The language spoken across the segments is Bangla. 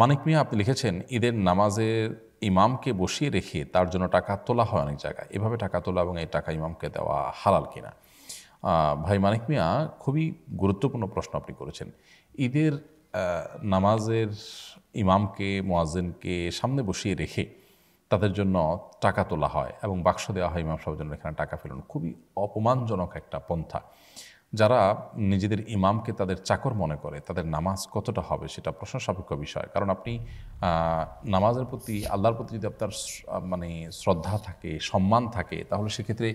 মানিক মিয়া আপনি লিখেছেন ঈদের নামাজের ইমামকে বসিয়ে রেখে তার জন্য টাকা তোলা হয় অনেক জায়গায় এভাবে টাকা তোলা এবং এই টাকা ইমামকে দেওয়া হালাল কিনা ভাই মানিক মিয়া খুবই গুরুত্বপূর্ণ প্রশ্ন আপনি করেছেন ঈদের নামাজের ইমামকে মোয়াজিনকে সামনে বসিয়ে রেখে তাদের জন্য টাকা তোলা হয় এবং বাক্স দেওয়া হয় ইমাম সাহেবের জন্য এখানে টাকা ফেলুন খুবই অপমানজনক একটা পন্থা যারা নিজেদের ইমামকে তাদের চাকর মনে করে তাদের নামাজ কতটা হবে সেটা প্রশ্ন সাপেক্ষ বিষয় কারণ আপনি নামাজের প্রতি আল্লাহর প্রতি যদি আপনার মানে শ্রদ্ধা থাকে সম্মান থাকে তাহলে সেক্ষেত্রে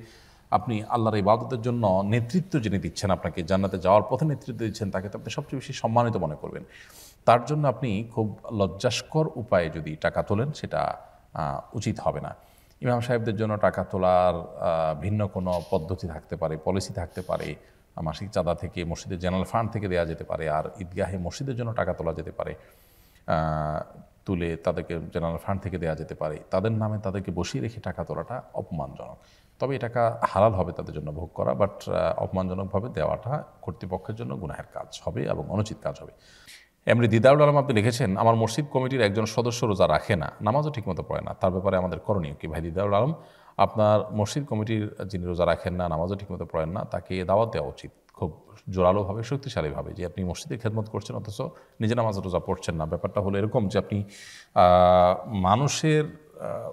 আপনি আল্লাহর ইবাদতের জন্য নেতৃত্ব যিনি দিচ্ছেন আপনাকে জান্নাতে যাওয়ার পথে নেতৃত্ব দিচ্ছেন তাকে তো আপনি সবচেয়ে বেশি সম্মানিত মনে করবেন তার জন্য আপনি খুব লজ্জাস্কর উপায়ে যদি টাকা তোলেন সেটা উচিত হবে না ইমাম সাহেবদের জন্য টাকা তোলার ভিন্ন কোনো পদ্ধতি থাকতে পারে পলিসি থাকতে পারে মাসিক চাঁদা থেকে মসজিদের জেনারেল ফান্ড থেকে দেওয়া যেতে পারে আর ঈদগাহে মসজিদের জন্য টাকা তোলা যেতে পারে তুলে তাদেরকে জেনারেল ফান্ড থেকে দেওয়া যেতে পারে তাদের নামে তাদেরকে বসিয়ে রেখে টাকা তোলাটা অপমানজনক তবে এই টাকা হালাল হবে তাদের জন্য ভোগ করা বাট অপমানজনকভাবে দেওয়াটা কর্তৃপক্ষের জন্য গুনাহের কাজ হবে এবং অনুচিত কাজ হবে এমনি দিদারুল আলম আপনি লিখেছেন আমার মসজিদ কমিটির একজন সদস্য রোজা রাখে না নামাজও ঠিকমতো পড়ে না তার ব্যাপারে আমাদের করণীয় কি ভাই দিদারুল আলম আপনার মসজিদ কমিটির যিনি রোজা রাখেন না নামাজও ঠিকমতো পড়েন না তাকে দাওয়াত দেওয়া উচিত খুব জোরালোভাবে শক্তিশালীভাবে যে আপনি মসজিদে খেদমত করছেন অথচ নিজে নামাজ রোজা পড়ছেন না ব্যাপারটা হলো এরকম যে আপনি মানুষের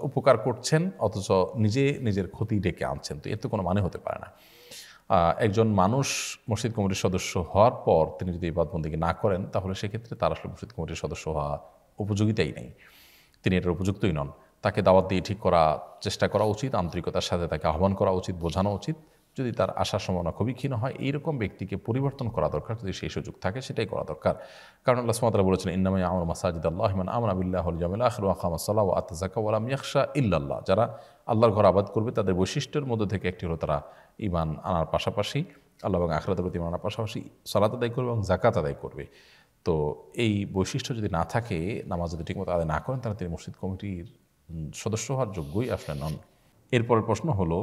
উপকার করছেন অথচ নিজে নিজের ক্ষতি ডেকে আনছেন তো এর তো কোনো মানে হতে পারে না একজন মানুষ মসজিদ কমিটির সদস্য হওয়ার পর তিনি যদি এই বাদবন্দিকে না করেন তাহলে সেক্ষেত্রে তার আসলে মসজিদ কমিটির সদস্য হওয়া উপযোগিতাই নেই তিনি এটার উপযুক্তই নন তাকে দাওয়াত দিয়ে ঠিক করা চেষ্টা করা উচিত আন্তরিকতার সাথে তাকে আহ্বান করা উচিত বোঝানো উচিত যদি তার আশা সম্ভাবনা খুবই ক্ষীণ হয় এইরকম ব্যক্তিকে পরিবর্তন করা দরকার যদি সেই সুযোগ থাকে সেটাই করা দরকার কারণ আল্লাহ সুমাতা বলেছেন ইন্নামাই আমার মাসাজিদ ইমান আমার আবিল্লাহ জামিল আখর আকামাসাল্লাহ ও আতাজাকা ওয়ালাম ইয়াকশা ইল্লাল্লাহ যারা আল্লাহর ঘর আবাদ করবে তাদের বৈশিষ্ট্যের মধ্যে থেকে একটি হলো তারা ইমান আনার পাশাপাশি আল্লাহ এবং আখরাতের প্রতি আনার পাশাপাশি সলাত আদায় করবে এবং জাকাত আদায় করবে তো এই বৈশিষ্ট্য যদি না থাকে নামাজ যদি ঠিকমতো আদায় না করেন তাহলে তিনি মসজিদ কমিটির সদস্য হওয়ার যোগ্যই আসলে নন এরপরের প্রশ্ন হলো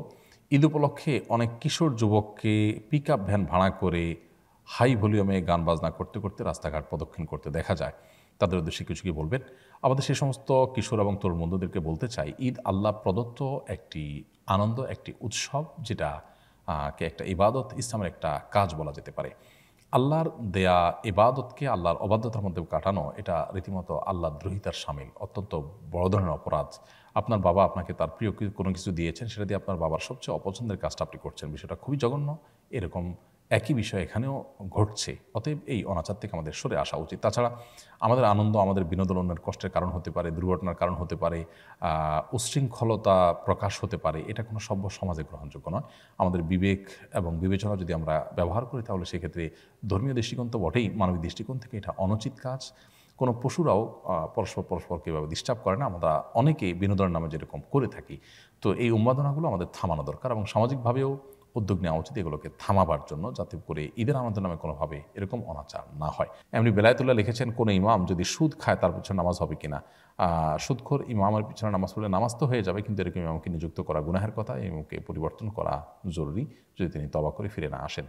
ঈদ উপলক্ষে অনেক কিশোর যুবককে পিক আপ ভ্যান ভাড়া করে হাই ভলিউমে গান বাজনা করতে করতে রাস্তাঘাট প্রদক্ষিণ করতে দেখা যায় তাদের উদ্দেশ্যে কিছু কি বলবেন আমাদের সেই সমস্ত কিশোর এবং তরুণ বন্ধুদেরকে বলতে চাই ঈদ আল্লাহ প্রদত্ত একটি আনন্দ একটি উৎসব যেটা কে একটা ইবাদত ইসলামের একটা কাজ বলা যেতে পারে আল্লাহর দেয়া ইবাদতকে আল্লাহর অবাধ্যতার মধ্যে কাটানো এটা রীতিমতো আল্লাহ দ্রোহিতার সামিল অত্যন্ত বড় ধরনের অপরাধ আপনার বাবা আপনাকে তার প্রিয় কোনো কিছু দিয়েছেন সেটা দিয়ে আপনার বাবার সবচেয়ে অপছন্দের কাজটা আপনি করছেন বিষয়টা খুবই জঘন্য এরকম একই বিষয় এখানেও ঘটছে অতএব এই অনাচার থেকে আমাদের সরে আসা উচিত তাছাড়া আমাদের আনন্দ আমাদের বিনোদনের কষ্টের কারণ হতে পারে দুর্ঘটনার কারণ হতে পারে উশৃঙ্খলতা প্রকাশ হতে পারে এটা কোনো সভ্য সমাজে গ্রহণযোগ্য নয় আমাদের বিবেক এবং বিবেচনা যদি আমরা ব্যবহার করি তাহলে সেক্ষেত্রে ধর্মীয় দৃষ্টিকোণ তো বটেই মানবিক দৃষ্টিকোণ থেকে এটা অনুচিত কাজ কোনো পশুরাও পরস্পর পরস্পরকে এভাবে ডিস্টার্ব করে না আমরা অনেকেই বিনোদনের নামে যেরকম করে থাকি তো এই উন্মাদনাগুলো আমাদের থামানো দরকার এবং সামাজিকভাবেও উদ্যোগ নেওয়া উচিত এগুলোকে থামাবার জন্য যাতে করে ঈদের আমাদের নামে কোনোভাবে এরকম অনাচার না হয় এমনি বেলায়তুল্লাহ লিখেছেন কোনো ইমাম যদি সুদ খায় তার পিছনে নামাজ হবে কিনা সুদখোর ইমামের পিছনে নামাজ পড়লে নামাজ তো হয়ে যাবে কিন্তু এরকম ইমামকে নিযুক্ত করা গুনাহের কথা ইমামকে পরিবর্তন করা জরুরি যদি তিনি তবা করে ফিরে না আসেন